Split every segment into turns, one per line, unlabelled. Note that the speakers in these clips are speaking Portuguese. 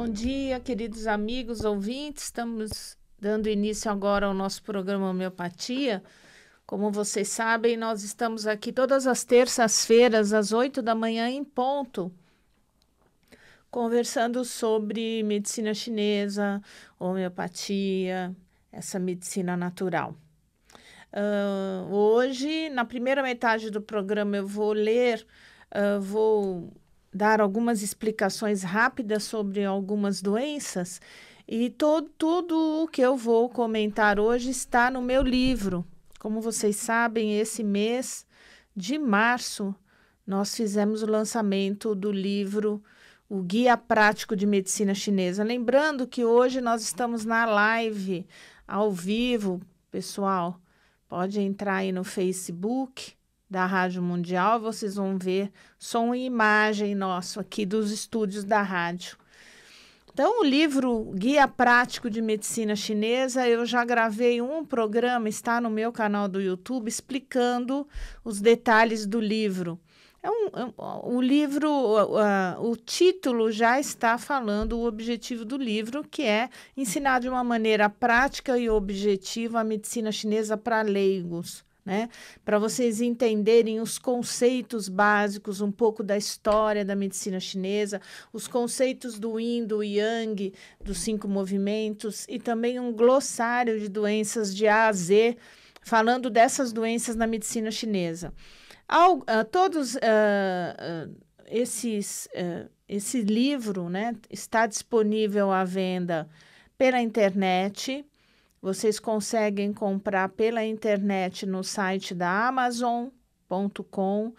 Bom dia, queridos amigos ouvintes. Estamos dando início agora ao nosso programa Homeopatia. Como vocês sabem, nós estamos aqui todas as terças-feiras, às oito da manhã, em ponto, conversando sobre medicina chinesa, homeopatia, essa medicina natural. Uh, hoje, na primeira metade do programa, eu vou ler, uh, vou dar algumas explicações rápidas sobre algumas doenças. E todo tudo o que eu vou comentar hoje está no meu livro. Como vocês sabem, esse mês de março nós fizemos o lançamento do livro O Guia Prático de Medicina Chinesa. Lembrando que hoje nós estamos na live ao vivo, pessoal. Pode entrar aí no Facebook da Rádio Mundial, vocês vão ver som e imagem nosso aqui dos estúdios da rádio. Então, o livro Guia Prático de Medicina Chinesa, eu já gravei um programa, está no meu canal do YouTube, explicando os detalhes do livro. É um, é um o livro, uh, o título já está falando o objetivo do livro, que é ensinar de uma maneira prática e objetiva a medicina chinesa para leigos né? Para vocês entenderem os conceitos básicos, um pouco da história da medicina chinesa, os conceitos do Yin, do Yang, dos cinco movimentos e também um glossário de doenças de A a Z, falando dessas doenças na medicina chinesa. uh, todos uh, uh, esses, esse livro, né, está disponível à venda pela internet vocês conseguem comprar pela internet no site da Amazon.com. Uh,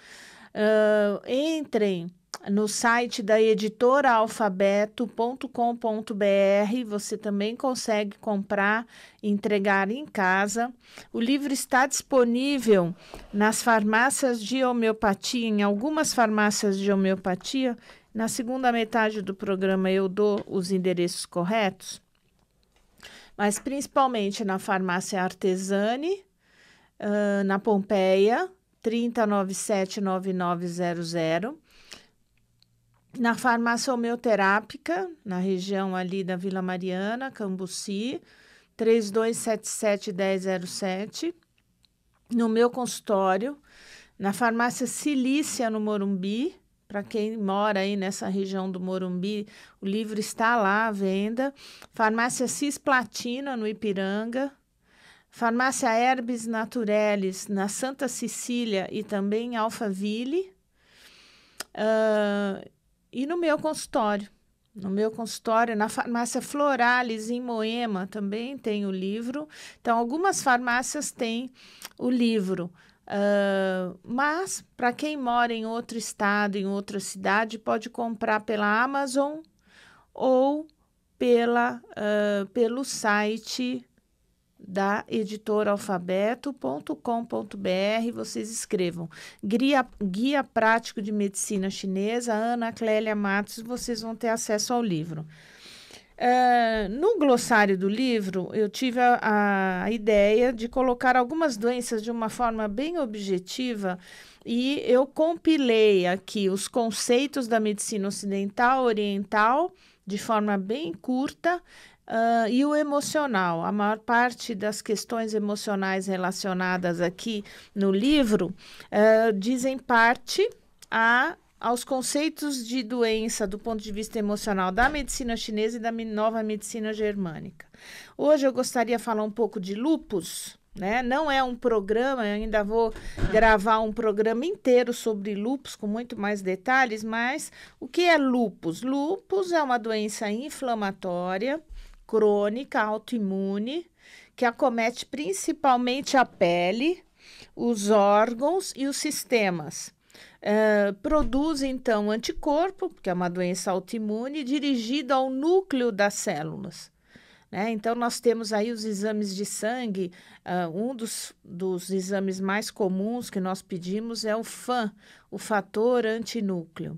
ah, entrem no site da editora alfabeto.com.br você também consegue comprar e entregar em casa. O livro está disponível nas farmácias de homeopatia, em algumas farmácias de homeopatia. Na segunda metade do programa eu dou os endereços corretos mas principalmente na farmácia Artesani, uh, na Pompeia, 30979900, na farmácia homeoterápica, na região ali da Vila Mariana, Cambuci, 32771007, no meu consultório, na farmácia Cilícia, no Morumbi, para quem mora aí nessa região do Morumbi, o livro está lá à venda. Farmácia Cisplatina, no Ipiranga. Farmácia Herbes Natureles, na Santa Cecília e também em Alphaville. Uh, e no meu consultório. No meu consultório, na farmácia Florales, em Moema, também tem o livro. Então, algumas farmácias têm o livro. Uh, mas, para quem mora em outro estado, em outra cidade, pode comprar pela Amazon ou pela, uh, pelo site da editoralfabeto.com.br. Vocês escrevam Guia, Guia Prático de Medicina Chinesa, Ana Clélia Matos, vocês vão ter acesso ao livro. Uh, no glossário do livro, eu tive a, a, ideia de colocar algumas doenças de uma forma bem objetiva e eu compilei aqui os conceitos da medicina ocidental, oriental, de forma bem curta Uh, e o emocional. A maior parte das questões emocionais relacionadas aqui no livro uh, dizem parte a, aos conceitos de doença do ponto de vista emocional da medicina chinesa e da nova medicina germânica. Hoje eu gostaria de falar um pouco de lupus. Né? Não é um programa, eu ainda vou gravar um programa inteiro sobre lupus com muito mais detalhes, mas o que é lupus? Lupus é uma doença inflamatória crônica autoimune que acomete principalmente a pele, os órgãos e os sistemas. Uh, produz então anticorpo, que é uma doença autoimune, dirigida ao núcleo das células. Né? Então, nós temos aí os exames de sangue. Uh, um dos, dos exames mais comuns que nós pedimos é o FAN, o fator antinúcleo.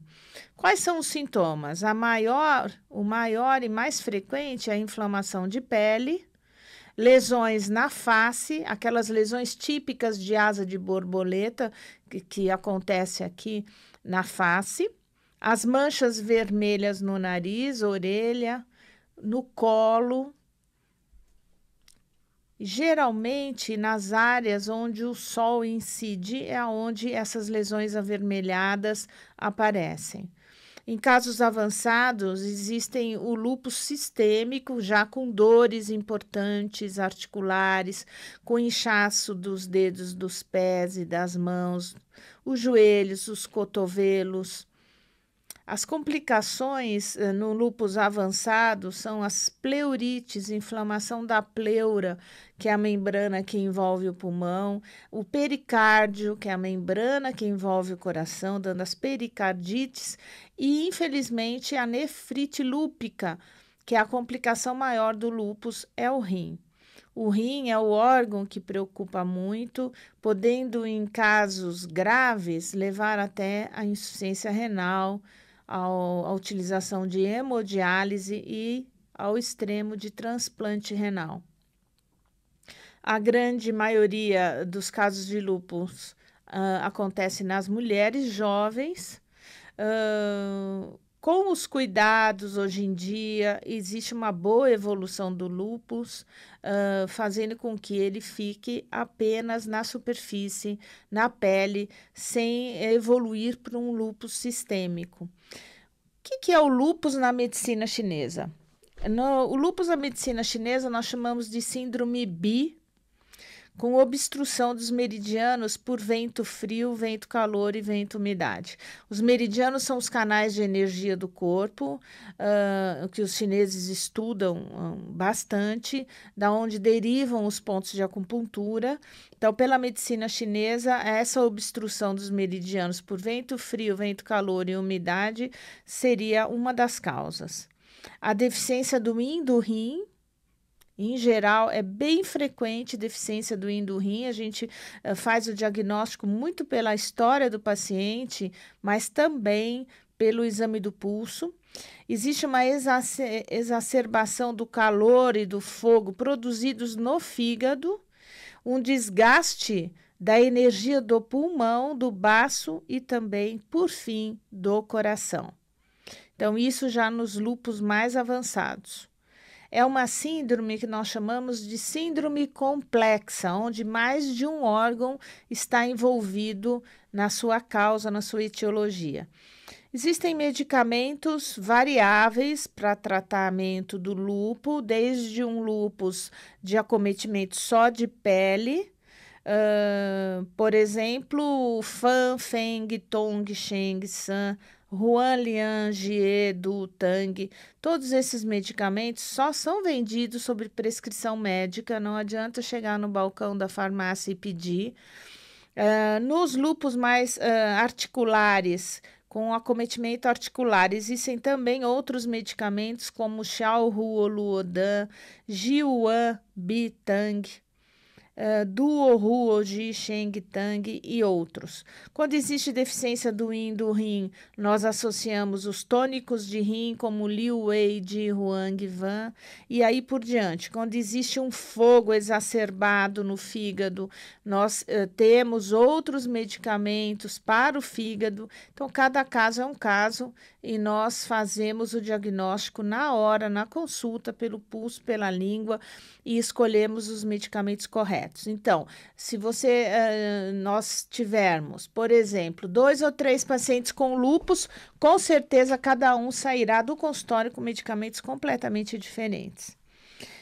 Quais são os sintomas? A maior, o maior e mais frequente é a inflamação de pele, lesões na face, aquelas lesões típicas de asa de borboleta que, que acontece aqui na face, as manchas vermelhas no nariz, orelha, no colo, Geralmente, nas áreas onde o sol incide, é onde essas lesões avermelhadas aparecem. Em casos avançados, existem o lupus sistêmico, já com dores importantes articulares, com inchaço dos dedos dos pés e das mãos, os joelhos, os cotovelos as complicações eh, no lúpus avançado são as pleurites, inflamação da pleura, que é a membrana que envolve o pulmão, o pericárdio, que é a membrana que envolve o coração, dando as pericardites, e infelizmente a nefrite lúpica, que é a complicação maior do lúpus, é o rim. O rim é o órgão que preocupa muito, podendo, em casos graves, levar até a insuficiência renal, ao, à utilização de hemodiálise e ao extremo de transplante renal. A grande maioria dos casos de lúpus uh, acontece nas mulheres jovens. Uh, com os cuidados hoje em dia, existe uma boa evolução do lúpus, uh, fazendo com que ele fique apenas na superfície, na pele, sem evoluir para um lúpus sistêmico. O que, que é o lúpus na medicina chinesa? No, o lúpus na medicina chinesa nós chamamos de síndrome bi com obstrução dos meridianos por vento frio, vento calor e vento umidade. Os meridianos são os canais de energia do corpo, uh, que os chineses estudam hum, bastante, da onde derivam os pontos de acupuntura. Então, pela medicina chinesa, essa obstrução dos meridianos por vento frio, vento calor e umidade seria uma das causas. A deficiência do yin do rim, em geral, é bem frequente deficiência do rim A gente uh, faz o diagnóstico muito pela história do paciente, mas também pelo exame do pulso. Existe uma exacerbação do calor e do fogo produzidos no fígado, um desgaste da energia do pulmão, do baço e também, por fim, do coração. Então, isso já nos lupus mais avançados é uma síndrome que nós chamamos de síndrome complexa, onde mais de um órgão está envolvido na sua causa, na sua etiologia. Existem medicamentos variáveis para tratamento do lúpus, desde um lúpus de acometimento só de pele, uh, por exemplo, Fan, Feng, Tong, Sheng, San, Juan Liangier, do Tang, todos esses medicamentos só são vendidos sob prescrição médica, não adianta chegar no balcão da farmácia e pedir. Uh, nos lupus mais uh, articulares, com acometimento articular, existem também outros medicamentos como Xiaohu, Oluodan, Jiuan, Bitang, uh, eh, Duo, Ruo, Ji, Sheng, Tang e outros. Quando existe deficiência do yin do rim, nós associamos os tônicos de rim, como Liu Wei, Ji, Huang, Van, e aí por diante. Quando existe um fogo exacerbado no fígado, nós uh, temos outros medicamentos para o fígado. Então, cada caso é um caso e nós fazemos o diagnóstico na hora, na consulta, pelo pulso, pela língua e escolhemos os medicamentos corretos corretos. Então, se você uh, nós tivermos, por exemplo, dois ou três pacientes com lupus, com certeza cada um sairá do consultório com medicamentos completamente diferentes.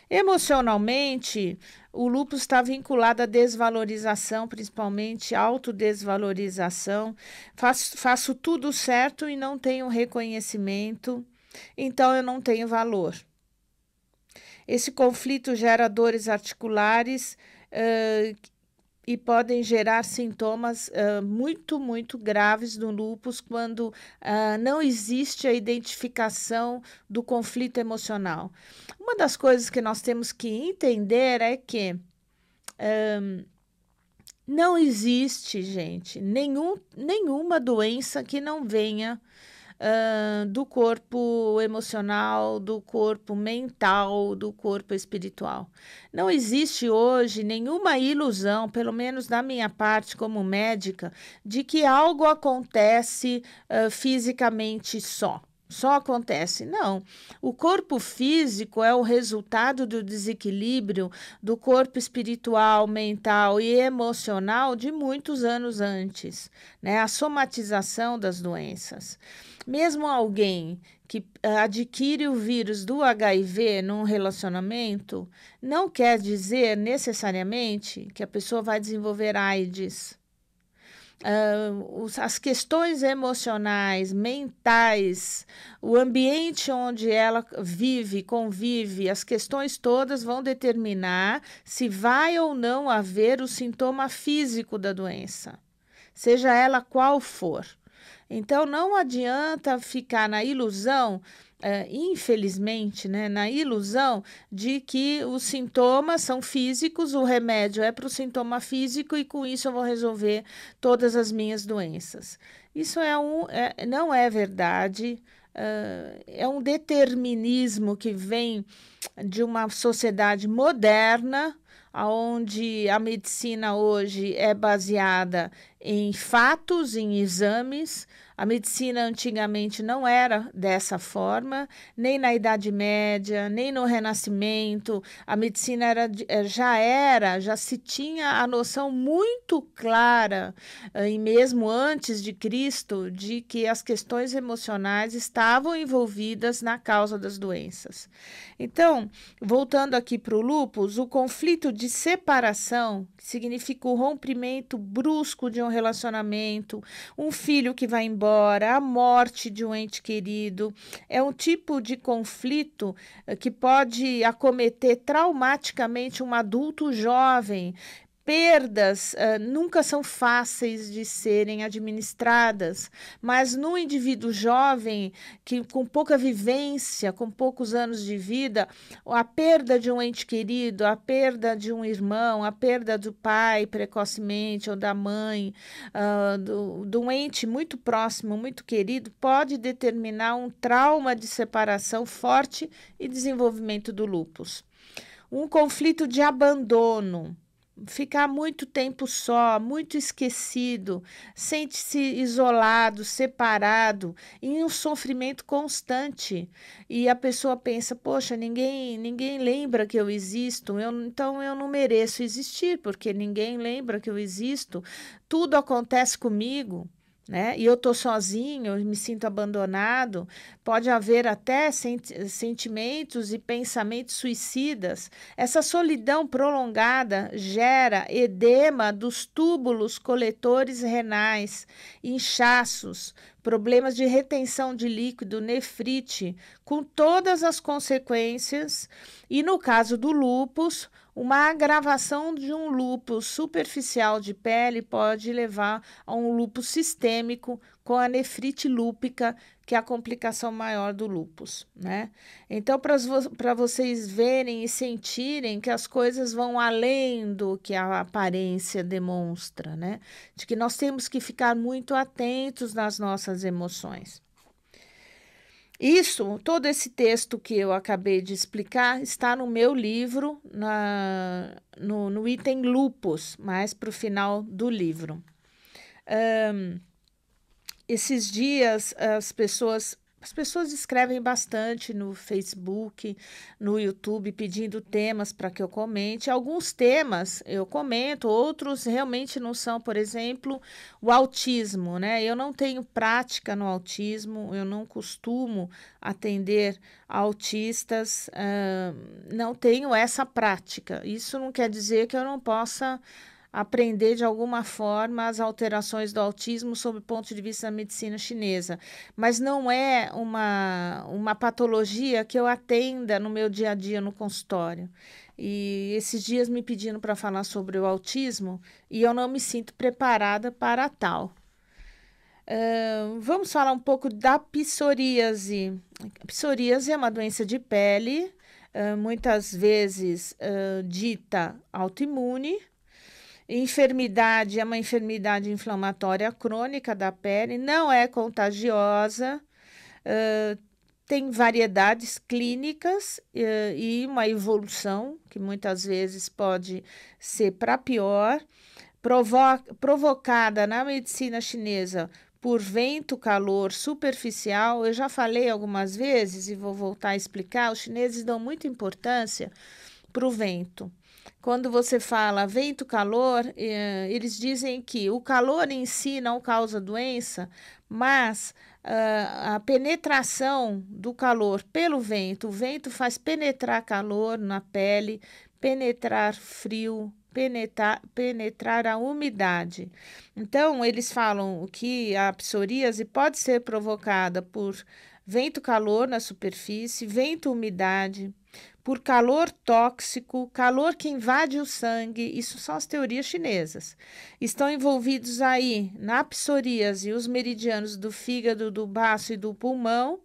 Emocionalmente, o lúpus está vinculado à desvalorização, principalmente autodesvalorização. Faço, faço tudo certo e não tenho reconhecimento, então eu não tenho valor. Esse conflito gera dores articulares, uh, e podem gerar sintomas uh, muito, muito graves no lupus quando uh, não existe a identificação do conflito emocional. Uma das coisas que nós temos que entender é que um, não existe, gente, nenhum, nenhuma doença que não venha do corpo emocional, do corpo mental, do corpo espiritual. Não existe hoje nenhuma ilusão, pelo menos da minha parte como médica, de que algo acontece uh, fisicamente só só acontece. Não. O corpo físico é o resultado do desequilíbrio do corpo espiritual, mental e emocional de muitos anos antes, né? A somatização das doenças. Mesmo alguém que eh, adquire o vírus do HIV num relacionamento, não quer dizer necessariamente que a pessoa vai desenvolver AIDS ah, as questões emocionais, mentais, o ambiente onde ela vive, convive, as questões todas vão determinar se vai ou não haver o sintoma físico da doença, seja ela qual for. Então, não adianta ficar na ilusão é, infelizmente, né, na ilusão de que os sintomas são físicos, o remédio é para o sintoma físico e com isso eu vou resolver todas as minhas doenças. Isso é um, é, não é verdade. Uh, é um determinismo que vem de uma sociedade moderna, onde a medicina hoje é baseada em fatos, em exames. A medicina antigamente não era dessa forma, nem na Idade Média, nem no Renascimento. A medicina era, eh, já era, já se tinha a noção muito clara, eh, e mesmo antes de Cristo, de que as questões emocionais estavam envolvidas na causa das doenças. Então, voltando aqui para o lupus, o conflito de separação significa o rompimento brusco de um relacionamento, um filho que vai embora, a morte de um ente querido. É um tipo de conflito eh, que pode acometer traumaticamente um adulto jovem, perdas uh, nunca são fáceis de serem administradas, mas no indivíduo jovem, que com pouca vivência, com poucos anos de vida, a perda de um ente querido, a perda de um irmão, a perda do pai precocemente ou da mãe, uh, do, ente muito próximo, muito querido, pode determinar um trauma de separação forte e desenvolvimento do lupus, Um conflito de abandono ficar muito tempo só, muito esquecido, sente-se isolado, separado, em um sofrimento constante. E a pessoa pensa: "Poxa, ninguém, ninguém lembra que eu existo, eu, então eu não mereço existir, porque ninguém lembra que eu existo. Tudo acontece comigo." né? E eu tô sozinho, me sinto abandonado. Pode haver até sentimentos e pensamentos suicidas. Essa solidão prolongada gera edema dos túbulos coletores renais, inchaços, problemas de retenção de líquido, nefrite, com todas as consequências, e no caso do lúpus, uma agravação de um lúpus superficial de pele pode levar a um lúpus sistêmico com a nefrite lúpica, que é a complicação maior do lúpus, né? Então, para vocês verem e sentirem que as coisas vão além do que a aparência demonstra, né? De que nós temos que ficar muito atentos nas nossas emoções. Isso, todo esse texto que eu acabei de explicar está no meu livro, na, no, no item lupus, mais para o final do livro. Um, esses dias as pessoas as pessoas escrevem bastante no Facebook, no YouTube, pedindo temas para que eu comente. Alguns temas eu comento, outros realmente não são, por exemplo, o autismo, né? Eu não tenho prática no autismo, eu não costumo atender autistas, uh, não tenho essa prática. Isso não quer dizer que eu não possa aprender de alguma forma as alterações do autismo sob o ponto de vista da medicina chinesa. Mas não é uma, uma patologia que eu atenda no meu dia a dia no consultório. E esses dias me pedindo para falar sobre o autismo e eu não me sinto preparada para tal. Uh, vamos falar um pouco da psoríase. A psoríase é uma doença de pele, uh, muitas vezes uh, dita autoimune, Enfermidade é uma enfermidade inflamatória crônica da pele, não é contagiosa, uh, tem variedades clínicas uh, e uma evolução que muitas vezes pode ser para pior, provoca, provocada na medicina chinesa por vento, calor superficial. Eu já falei algumas vezes e vou voltar a explicar: os chineses dão muita importância para o vento. Quando você fala vento, calor, eh, eles dizem que o calor em si não causa doença, mas ah, a penetração do calor pelo vento, o vento faz penetrar calor na pele, penetrar frio, penetrar, penetrar a umidade. Então, eles falam que a psoríase pode ser provocada por vento calor na superfície, vento umidade, por calor tóxico, calor que invade o sangue, isso são as teorias chinesas. Estão envolvidos aí na psoríase os meridianos do fígado, do baço e do pulmão.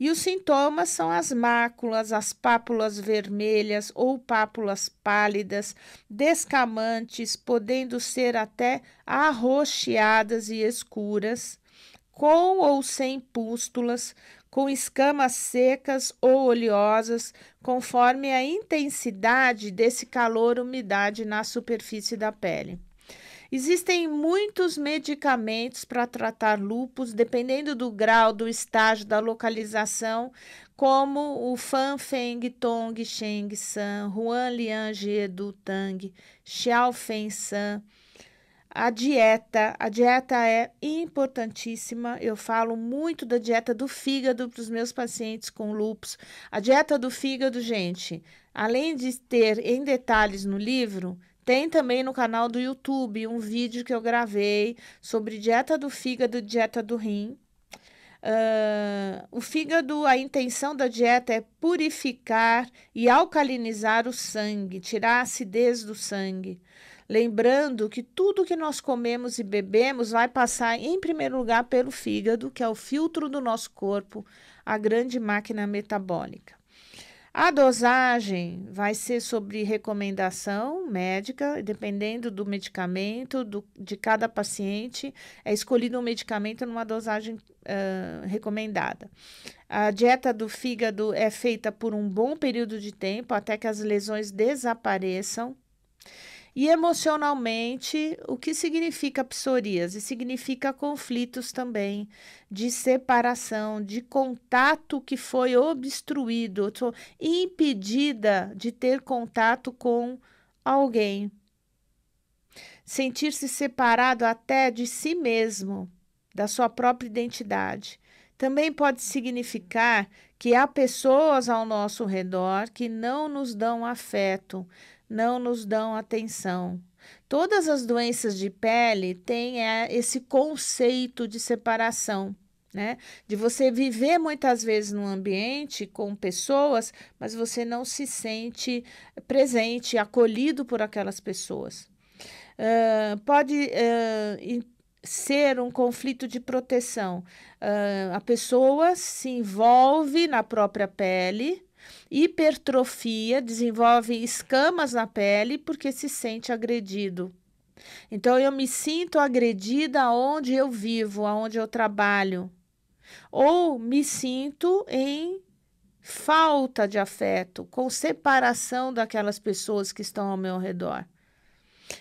E os sintomas são as máculas, as pápulas vermelhas ou pápulas pálidas, descamantes, podendo ser até arroxeadas e escuras, com ou sem pústulas, com escamas secas ou oleosas, conforme a intensidade desse calor umidade na superfície da pele. Existem muitos medicamentos para tratar lupus, dependendo do grau, do estágio, da localização, como o Fan Feng Tong Sheng San, Huan Liang Jie Du Tang, Xiao Fen San, a dieta, a dieta é importantíssima. Eu falo muito da dieta do fígado para os meus pacientes com lupus. A dieta do fígado, gente, além de ter em detalhes no livro, tem também no canal do YouTube um vídeo que eu gravei sobre dieta do fígado e dieta do rim. Uh, o fígado, a intenção da dieta é purificar e alcalinizar o sangue, tirar a acidez do sangue. Lembrando que tudo que nós comemos e bebemos vai passar, em primeiro lugar, pelo fígado, que é o filtro do nosso corpo, a grande máquina metabólica. A dosagem vai ser sobre recomendação médica, dependendo do medicamento, do, de cada paciente, é escolhido um medicamento numa dosagem uh, recomendada. A dieta do fígado é feita por um bom período de tempo, até que as lesões desapareçam. E emocionalmente, o que significa psoríase? Significa conflitos também de separação, de contato que foi obstruído, impedida de ter contato com alguém. Sentir-se separado até de si mesmo, da sua própria identidade. Também pode significar que há pessoas ao nosso redor que não nos dão afeto, não nos dão atenção. Todas as doenças de pele têm é, esse conceito de separação. Né? De você viver muitas vezes num ambiente com pessoas, mas você não se sente presente, acolhido por aquelas pessoas. Uh, pode uh, ser um conflito de proteção. Uh, a pessoa se envolve na própria pele, hipertrofia, desenvolve escamas na pele porque se sente agredido. Então eu me sinto agredida aonde eu vivo, aonde eu trabalho, ou me sinto em falta de afeto, com separação daquelas pessoas que estão ao meu redor.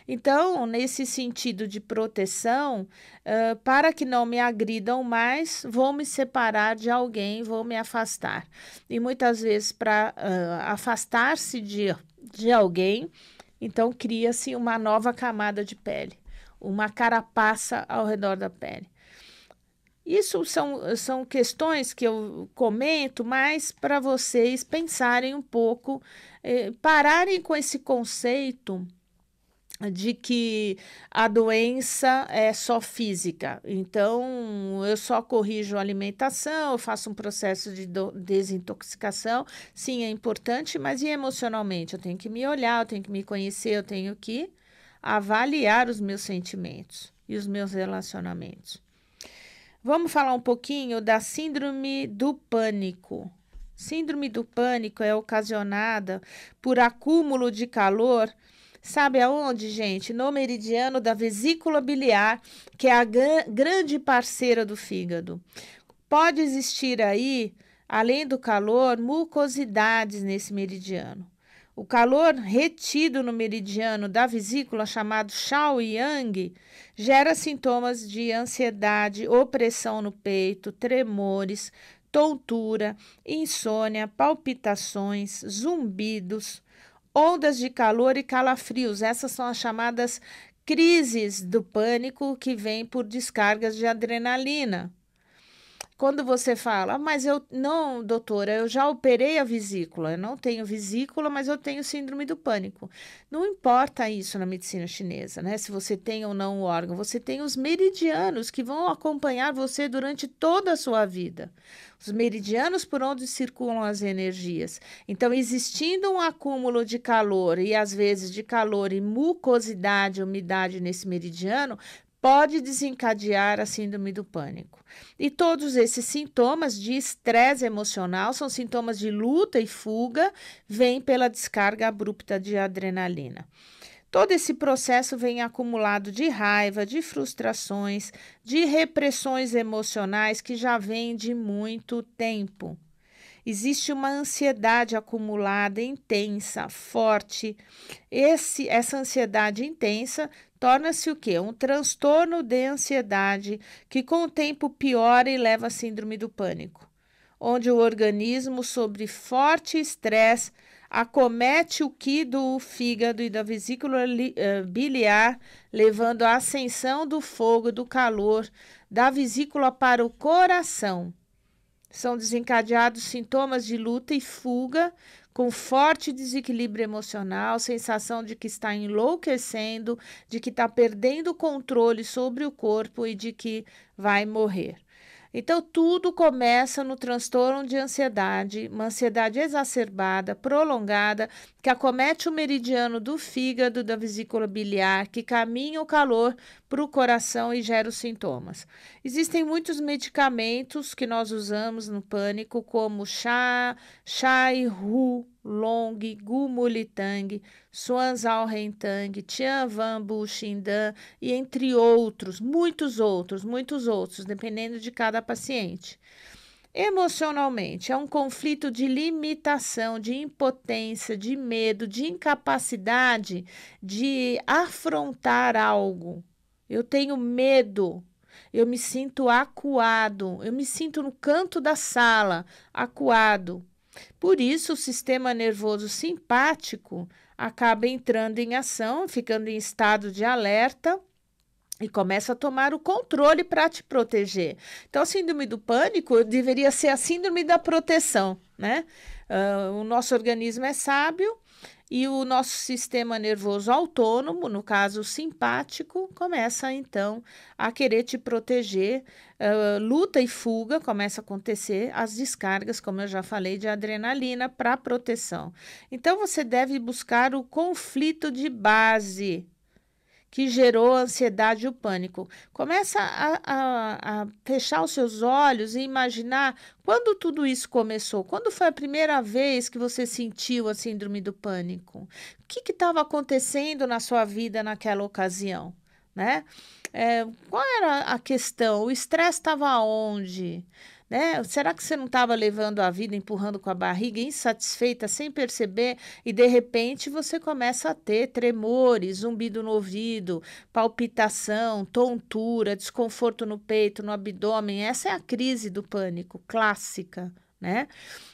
Então, nesse sentido de proteção, uh, para que não me agridam mais, vou me separar de alguém, vou me afastar. E muitas vezes, para uh, afastar-se de, de alguém, então cria-se uma nova camada de pele, uma carapaça ao redor da pele. Isso são, são questões que eu comento, mas para vocês pensarem um pouco, eh, pararem com esse conceito de que a doença é só física. Então, eu só corrijo a alimentação, eu faço um processo de desintoxicação. Sim, é importante, mas e emocionalmente? Eu tenho que me olhar, eu tenho que me conhecer, eu tenho que avaliar os meus sentimentos e os meus relacionamentos. Vamos falar um pouquinho da síndrome do pânico. Síndrome do pânico é ocasionada por acúmulo de calor Sabe aonde, gente? No meridiano da vesícula biliar, que é a grande parceira do fígado. Pode existir aí, além do calor, mucosidades nesse meridiano. O calor retido no meridiano da vesícula, chamado Shao Yang, gera sintomas de ansiedade, opressão no peito, tremores, tontura, insônia, palpitações, zumbidos ondas de calor e calafrios. Essas são as chamadas crises do pânico que vêm por descargas de adrenalina. Quando você fala, ah, mas eu não, doutora, eu já operei a vesícula, eu não tenho vesícula, mas eu tenho síndrome do pânico. Não importa isso na medicina chinesa, né? Se você tem ou não o órgão, você tem os meridianos que vão acompanhar você durante toda a sua vida. Os meridianos por onde circulam as energias. Então, existindo um acúmulo de calor e às vezes de calor e mucosidade, umidade nesse meridiano, pode desencadear a síndrome do pânico. E todos esses sintomas de estresse emocional são sintomas de luta e fuga, vêm pela descarga abrupta de adrenalina. Todo esse processo vem acumulado de raiva, de frustrações, de repressões emocionais que já vem de muito tempo. Existe uma ansiedade acumulada, intensa, forte. Esse, essa ansiedade intensa torna-se o quê? Um transtorno de ansiedade que com o tempo piora e leva à síndrome do pânico, onde o organismo, sob forte estresse, acomete o que do fígado e da vesícula eh, biliar, levando à ascensão do fogo, do calor, da vesícula para o coração são desencadeados sintomas de luta e fuga, com forte desequilíbrio emocional, sensação de que está enlouquecendo, de que está perdendo o controle sobre o corpo e de que vai morrer. Então, tudo começa no transtorno de ansiedade, uma ansiedade exacerbada, prolongada, que acomete o meridiano do fígado, da vesícula biliar, que caminha o calor para o coração e gera os sintomas. Existem muitos medicamentos que nós usamos no pânico, como chá, chai ru, long, gumulitang, suanzal rentang, tianvan bu xindan e entre outros, muitos outros, muitos outros, dependendo de cada paciente. Emocionalmente, é um conflito de limitação, de impotência, de medo, de incapacidade de afrontar algo. Eu tenho medo. Eu me sinto acuado. Eu me sinto no canto da sala, acuado. Por isso, o sistema nervoso simpático acaba entrando em ação, ficando em estado de alerta e começa a tomar o controle para te proteger. Então, a síndrome do pânico deveria ser a síndrome da proteção, né? Uh, o nosso organismo é sábio, e o nosso sistema nervoso autônomo, no caso simpático, começa então a querer te proteger. Uh, luta e fuga começa a acontecer, as descargas, como eu já falei, de adrenalina para proteção. Então você deve buscar o conflito de base que gerou a ansiedade e o pânico. Começa a, a, a, fechar os seus olhos e imaginar quando tudo isso começou. Quando foi a primeira vez que você sentiu a síndrome do pânico? O que estava acontecendo na sua vida naquela ocasião? Né? É, qual era a questão? O estresse estava onde? Né? Será que você não estava levando a vida empurrando com a barriga, insatisfeita, sem perceber, e de repente você começa a ter tremores, zumbido no ouvido, palpitação, tontura, desconforto no peito, no abdômen? Essa é a crise do pânico clássica. Né?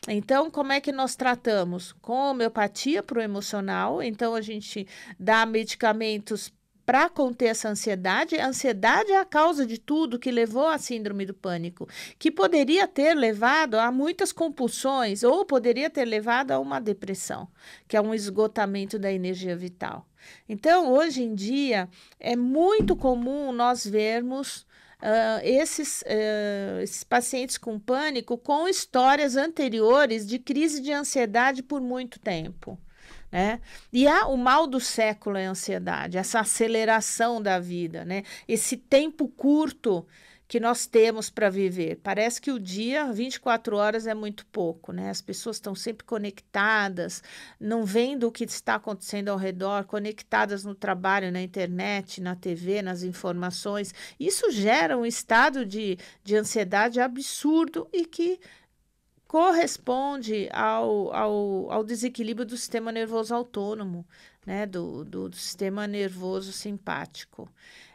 Então, como é que nós tratamos? Com homeopatia para o emocional, então a gente dá medicamentos para conter essa ansiedade, a ansiedade é a causa de tudo que levou à síndrome do pânico, que poderia ter levado a muitas compulsões ou poderia ter levado a uma depressão, que é um esgotamento da energia vital. Então, hoje em dia, é muito comum nós vermos Uh, esses, uh, esses, pacientes com pânico com histórias anteriores de crise de ansiedade por muito tempo né? E há o mal do século é a ansiedade, essa aceleração da vida, né? Esse tempo curto que nós temos para viver. Parece que o dia, 24 horas, é muito pouco, né? As pessoas estão sempre conectadas, não vendo o que está acontecendo ao redor, conectadas no trabalho, na internet, na TV, nas informações. Isso gera um estado de, de ansiedade absurdo e que corresponde ao, ao, ao desequilíbrio do sistema nervoso autônomo, né? do, do, do sistema nervoso simpático.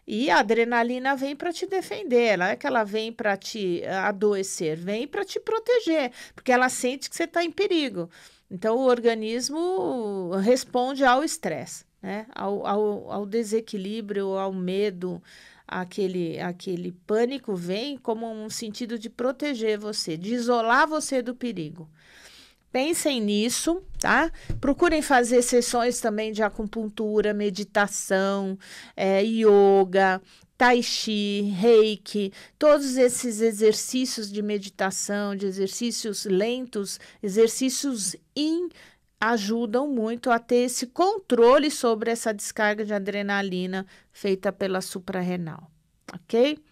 E a adrenalina vem para te defender, ela é que ela vem para te eh, adoecer, vem para te proteger, porque ela sente que você está em perigo. Então, o organismo responde ao estresse, né? ao, ao, ao desequilíbrio, ao medo, aquele, aquele pânico vem como um sentido de proteger você, de isolar você do perigo. Pensem nisso, tá? Procurem fazer sessões também de acupuntura, meditação, é, yoga, tai chi, reiki, todos esses exercícios de meditação, de exercícios lentos, exercícios in, ajudam muito a ter esse controle sobre essa descarga de adrenalina feita pela suprarrenal, ok?